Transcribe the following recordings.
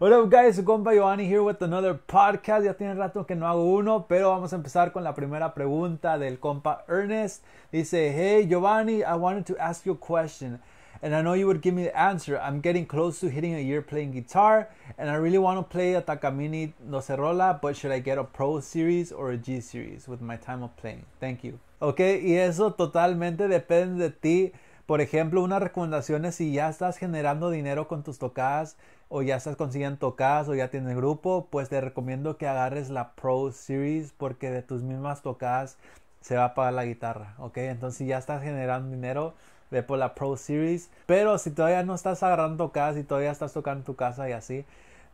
What up guys, su compa Giovanni here with another podcast. Ya tiene rato que no hago uno, pero vamos a empezar con la primera pregunta del compa Ernest. Dice, hey Giovanni, I wanted to ask you a question. And I know you would give me the answer. I'm getting close to hitting a year playing guitar, and I really want to play a Takamini Docerola, but should I get a Pro Series or a G Series with my time of playing? Thank you. Ok, y eso totalmente depende de ti. Por ejemplo, una recomendación es si ya estás generando dinero con tus tocadas o ya estás consiguiendo tocadas o ya tienes grupo, pues te recomiendo que agarres la Pro Series porque de tus mismas tocadas se va a pagar la guitarra, ¿ok? Entonces si ya estás generando dinero, ve por la Pro Series. Pero si todavía no estás agarrando tocadas y todavía estás tocando en tu casa y así,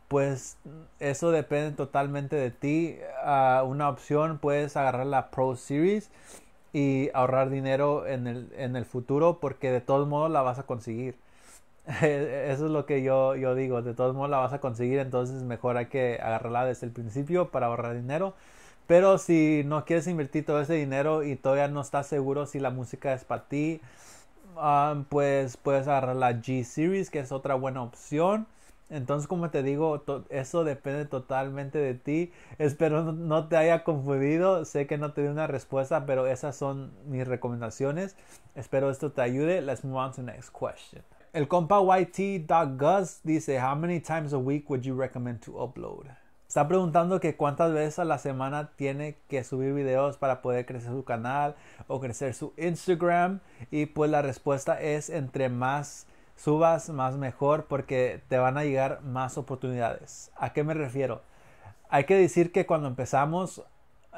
pues eso depende totalmente de ti. Ah, una opción puedes agarrar la Pro Series y ahorrar dinero en el, futuro porque de todos modos la vas a conseguir. E-, eso es lo que yo, yo digo, de todos modos la vas a conseguir, entonces mejor hay que agarrarla desde el principio para ahorrar dinero. Pero si no quieres invertir todo ese dinero y todavía no estás seguro si la música es para ti, ah, pues puedes agarrar la G Series, que es otra buena opción. Entonces, como te digo, eso depende totalmente de ti. Espero no, te haya confundido. Sé que no te di una respuesta, pero esas son mis recomendaciones. Espero esto te ayude. Let's move on to next question. El compa dice, How many times a week would you recommend to upload? Está preguntando que cuántas veces a la semana tiene que subir videos para poder crecer su canal o crecer su Instagram. Y pues la respuesta es entre más subas más mejor porque te van a llegar más oportunidades. ¿A qué me refiero? Hay que decir que cuando empezamos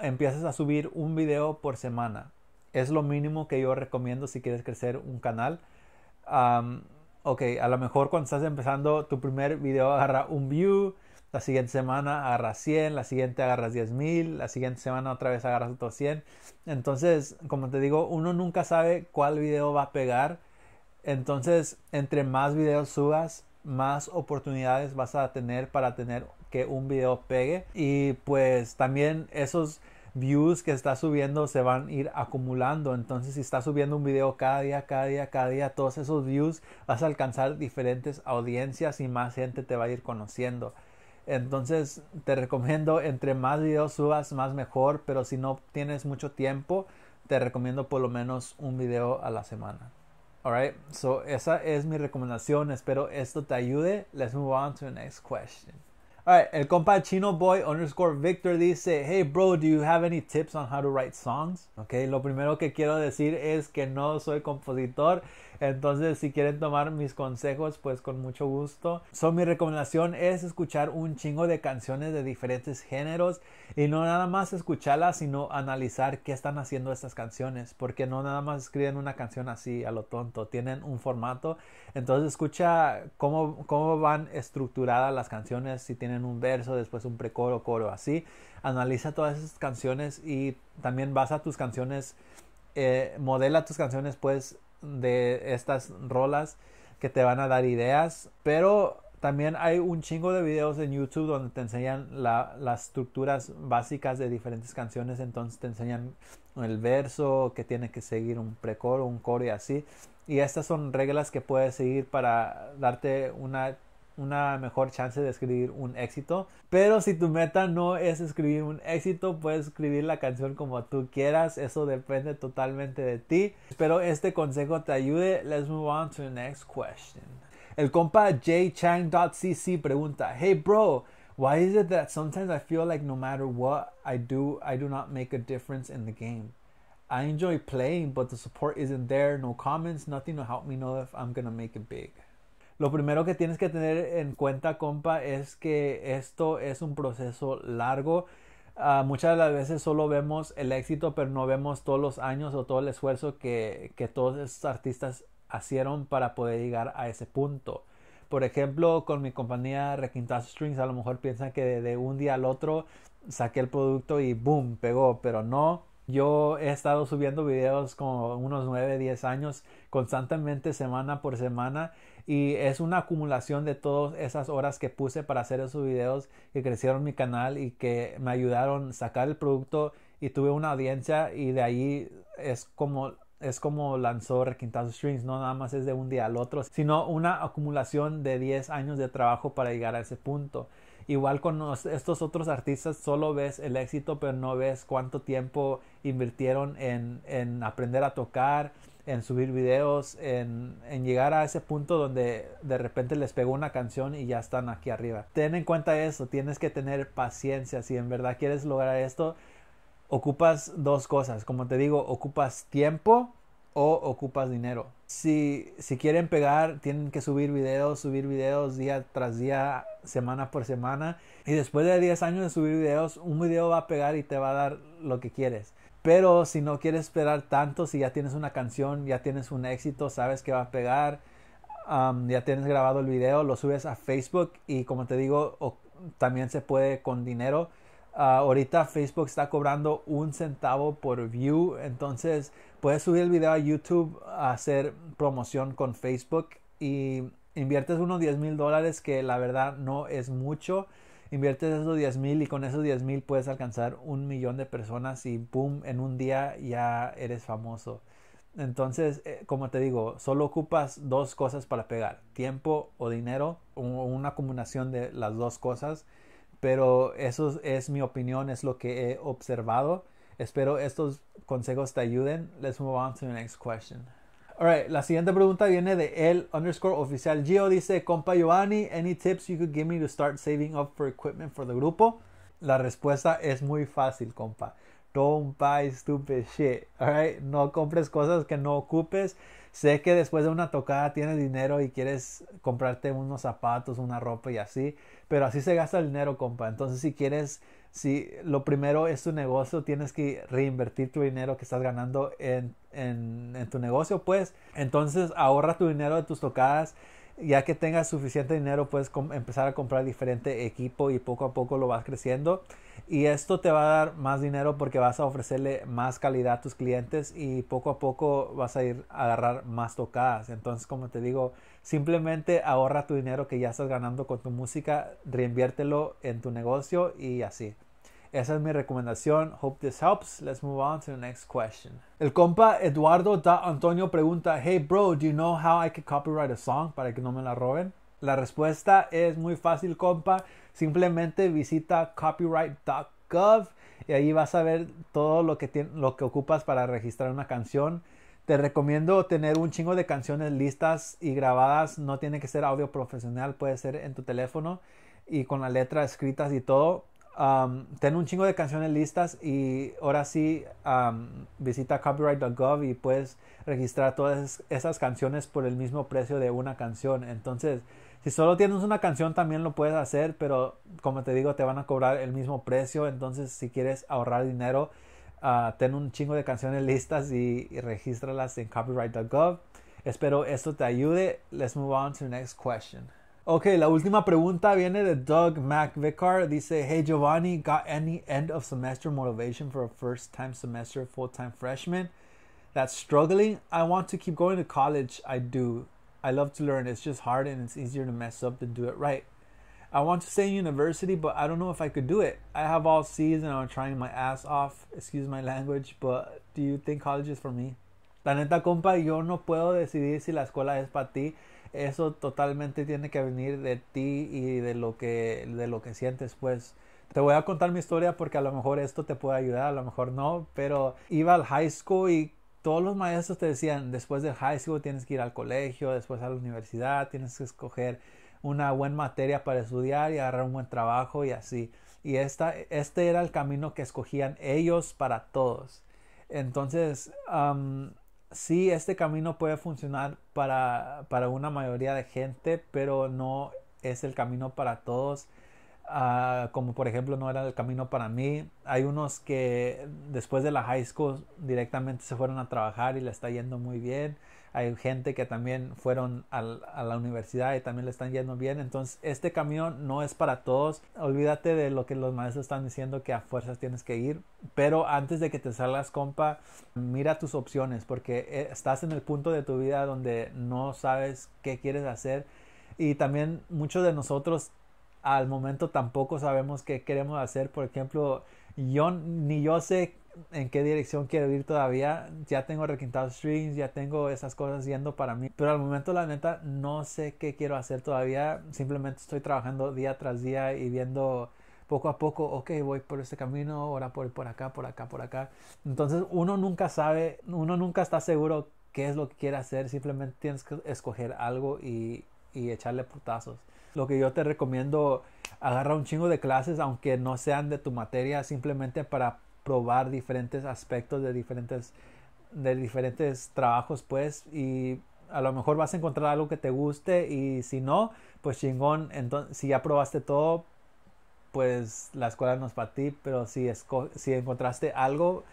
empiezas a subir un video por semana. Es lo mínimo que yo recomiendo si quieres crecer un canal. ok, a lo mejor cuando estás empezando tu primer video agarra un view, la siguiente semana agarras 100, la siguiente agarras 10,000... la siguiente semana otra vez agarras otros 100. Entonces, como te digo, uno nunca sabe cuál video va a pegar entonces, entre más videos subas, más oportunidades vas a tener para tener que un video pegue. Y pues también esos views que estás subiendo se van a ir acumulando. Entonces, si estás subiendo un video cada día, cada día, cada día, todos esos views vas a alcanzar diferentes audiencias y más gente te va a ir conociendo. Entonces, te recomiendo entre más videos subas, más mejor. Pero si no tienes mucho tiempo, te recomiendo por lo menos un video a la semana. Alright, so esa es mi recomendación. Espero esto te ayude. Let's move on to the next question el compa Chino Boy underscore Victor dice, hey bro, do you have any tips on how to write songs? Ok, lo primero que quiero decir es que no soy compositor, entonces si quieren tomar mis consejos, pues con mucho gusto. mi recomendación es escuchar un chingo de canciones de diferentes géneros y no nada más escucharlas, sino analizar qué están haciendo estas canciones, porque no nada más escriben una canción así a lo tonto, tienen un formato, entonces escucha cómo, cómo van estructuradas las canciones, si tienen un verso, después un precoro, coro, así. Analiza todas esas canciones y también vas a tus canciones, eh, modela tus canciones pues de estas rolas que te van a dar ideas, pero también hay un chingo de videos en YouTube donde te enseñan las estructuras básicas de diferentes canciones. Entonces te enseñan el verso, que tiene que seguir un precoro, un coro y así. Y estas son reglas que puedes seguir para darte una una mejor chance de escribir un éxito. Pero si tu meta no es escribir un éxito, puedes escribir la canción como tú quieras. Eso depende totalmente de ti. Espero este consejo te ayude. Let's move on to the next question. El compa jchang.cc pregunta, hey bro, why is it that sometimes I feel like no matter what I do, I do not make a difference in the game? I enjoy playing, but the support isn't there. No comments, nothing to help me know if I'm gonna make it big. Lo primero que tienes que tener en cuenta, compa, es que esto es un proceso largo. Ah, muchas de las veces solo vemos el éxito, pero no vemos todos los años o todo el esfuerzo que, que todos estos artistas hicieron para poder llegar a ese punto. Por ejemplo, con mi compañía Requintas Strings, a lo mejor piensan que de un día al otro saqué el producto y boom, pegó, pero no yo he estado subiendo videos como unos 9, 10 años constantemente, semana por semana, y es una acumulación de todas esas horas que puse para hacer esos videos que crecieron mi canal y que me ayudaron a sacar el producto y tuve una audiencia y de ahí es como es como lanzó Requintazo Strings, no nada más es de un día al otro, sino una acumulación de 10 años de trabajo para llegar a ese punto. Igual con estos otros artistas solo ves el éxito, pero no ves cuánto tiempo invirtieron en, aprender a tocar, en subir videos, en, en, llegar a ese punto donde de repente les pegó una canción y ya están aquí arriba. Ten en cuenta eso, tienes que tener paciencia. Si en verdad quieres lograr esto, ocupas dos cosas. Como te digo, ocupas tiempo o ocupas dinero. Si, si quieren pegar, tienen que subir videos, subir videos día tras día, semana por semana. Y después de 10 años de subir videos, un video va a pegar y te va a dar lo que quieres. Pero si no quieres esperar tanto, si ya tienes una canción, ya tienes un éxito, sabes que va a pegar, ya tienes grabado el video, lo subes a Facebook y como te digo, también se puede con dinero. Ah, ahorita Facebook está cobrando un centavo por view, entonces Puedes subir el video a YouTube, hacer promoción con Facebook y inviertes unos 10 mil dólares que la verdad no es mucho. Inviertes esos 10 mil y con esos 10 mil puedes alcanzar un millón de personas y boom, en un día ya eres famoso. Entonces, eh, como te digo, solo ocupas dos cosas para pegar, tiempo o dinero, o una combinación de las dos cosas, pero eso es mi opinión, es lo que he observado Espero estos consejos te ayuden. Let's move on to the next question. Alright, la siguiente pregunta viene de el underscore oficial Gio. Dice, compa Giovanni, any tips you could give me to start saving up for equipment for the grupo? La respuesta es muy fácil, compa. Don't buy stupid shit. Alright, no compres cosas que no ocupes. Sé que después de una tocada tienes dinero y quieres comprarte unos zapatos, una ropa y así, pero así se gasta el dinero, compa. Entonces, si quieres si lo primero es tu negocio, tienes que reinvertir tu dinero que estás ganando en, en, tu negocio, pues entonces ahorra tu dinero de tus tocadas ya que tengas suficiente dinero puedes empezar a comprar diferente equipo y poco a poco lo vas creciendo y esto te va a dar más dinero porque vas a ofrecerle más calidad a tus clientes y poco a poco vas a ir a agarrar más tocadas entonces como te digo simplemente ahorra tu dinero que ya estás ganando con tu música reinviértelo en tu negocio y así esa es mi recomendación. Hope this helps. Let's move on to the next question. El compa Eduardo da Antonio pregunta, Hey bro, do you know how I can copyright a song para que no me la roben? La respuesta es muy fácil, compa. Simplemente visita copyright.gov y ahí vas a ver todo lo que, lo que ocupas para registrar una canción. Te recomiendo tener un chingo de canciones listas y grabadas. No tiene que ser audio profesional, puede ser en tu teléfono y con la letra escritas y todo Um, ten un chingo de canciones listas y ahora sí um, visita copyright.gov y puedes registrar todas esas canciones por el mismo precio de una canción. Entonces, si solo tienes una canción también lo puedes hacer, pero como te digo, te van a cobrar el mismo precio. Entonces, si quieres ahorrar dinero, uh, ten un chingo de canciones listas y, y regístralas en copyright.gov. Espero esto te ayude. Let's move on to the next question. Okay, la última pregunta viene de Doug McVicar. Dice, hey Giovanni, got any end of semester motivation for a first time semester full time freshman that's struggling? I want to keep going to college. I do. I love to learn. It's just hard and it's easier to mess up than do it right. I want to stay in university, but I don't know if I could do it. I have all C's and I'm trying my ass off. Excuse my language, but do you think college is for me? La neta, compa, yo no puedo decidir si la escuela es para ti eso totalmente tiene que venir de ti y de lo que, de lo que sientes, pues. Te voy a contar mi historia porque a lo mejor esto te puede ayudar, a lo mejor no, pero iba al high school y todos los maestros te decían, después del high school tienes que ir al colegio, después a la universidad, tienes que escoger una buena materia para estudiar y agarrar un buen trabajo y así. Y esta, este era el camino que escogían ellos para todos. Entonces, sí, este camino puede funcionar para, para una mayoría de gente, pero no es el camino para todos. Ah, como por ejemplo no era el camino para mí. Hay unos que después de la high school directamente se fueron a trabajar y le está yendo muy bien. Hay gente que también fueron a la universidad y también le están yendo bien. Entonces este camino no es para todos. Olvídate de lo que los maestros están diciendo que a fuerzas tienes que ir. Pero antes de que te salgas compa, mira tus opciones porque eh, estás en el punto de tu vida donde no sabes qué quieres hacer. Y también muchos de nosotros al momento tampoco sabemos qué queremos hacer. Por ejemplo, yo ni yo sé en qué dirección quiero ir todavía. Ya tengo requintados streams, ya tengo esas cosas yendo para mí. Pero al momento, la neta, no sé qué quiero hacer todavía. Simplemente estoy trabajando día tras día y viendo poco a poco, ok, voy por este camino, ahora por, por acá, por acá, por acá. Entonces uno nunca sabe, uno nunca está seguro qué es lo que quiere hacer. Simplemente tienes que escoger algo y, y echarle putazos. Lo que yo te recomiendo, agarra un chingo de clases, aunque no sean de tu materia, simplemente para probar diferentes aspectos de diferentes, de diferentes trabajos, pues, y a lo mejor vas a encontrar algo que te guste y si no, pues chingón, entonces, si ya probaste todo, pues la escuela no es para ti, pero si, si encontraste algo,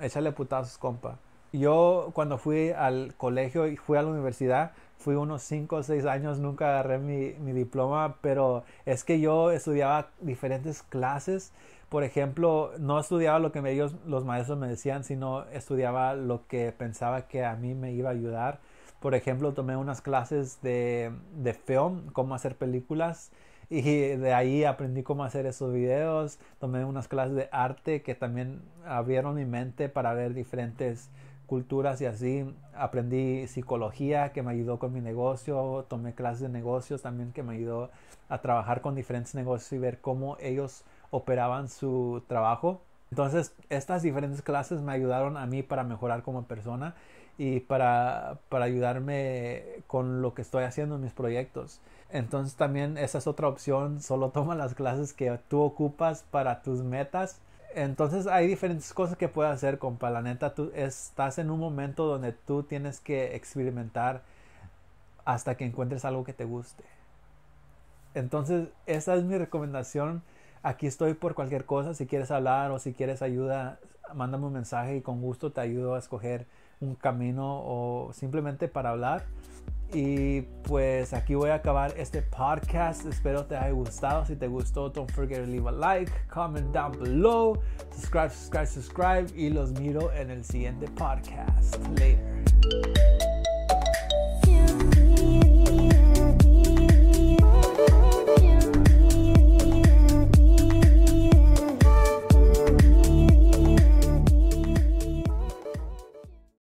échale putazos, compa. Yo cuando fui al colegio y fui a la universidad, fui unos 5 o 6 años, nunca agarré mi, mi, diploma, pero es que yo estudiaba diferentes clases. Por ejemplo, no estudiaba lo que ellos, los maestros me decían, sino estudiaba lo que pensaba que a mí me iba a ayudar. Por ejemplo, tomé unas clases de, de film, cómo hacer películas, y de ahí aprendí cómo hacer esos videos. Tomé unas clases de arte que también abrieron mi mente para ver diferentes culturas y así. Aprendí psicología que me ayudó con mi negocio, tomé clases de negocios también que me ayudó a trabajar con diferentes negocios y ver cómo ellos operaban su trabajo. Entonces, estas diferentes clases me ayudaron a mí para mejorar como persona y para, para ayudarme con lo que estoy haciendo en mis proyectos. Entonces, también esa es otra opción, solo toma las clases que tú ocupas para tus metas entonces hay diferentes cosas que puedes hacer, con La neta, tú estás en un momento donde tú tienes que experimentar hasta que encuentres algo que te guste. Entonces, esa es mi recomendación. Aquí estoy por cualquier cosa. Si quieres hablar o si quieres ayuda, mándame un mensaje y con gusto te ayudo a escoger un camino o simplemente para hablar. Y pues aquí voy a acabar este podcast. Espero te haya gustado. Si te gustó, don't forget to leave a like, comment down below, subscribe, subscribe, subscribe. Y los miro en el siguiente podcast. Later.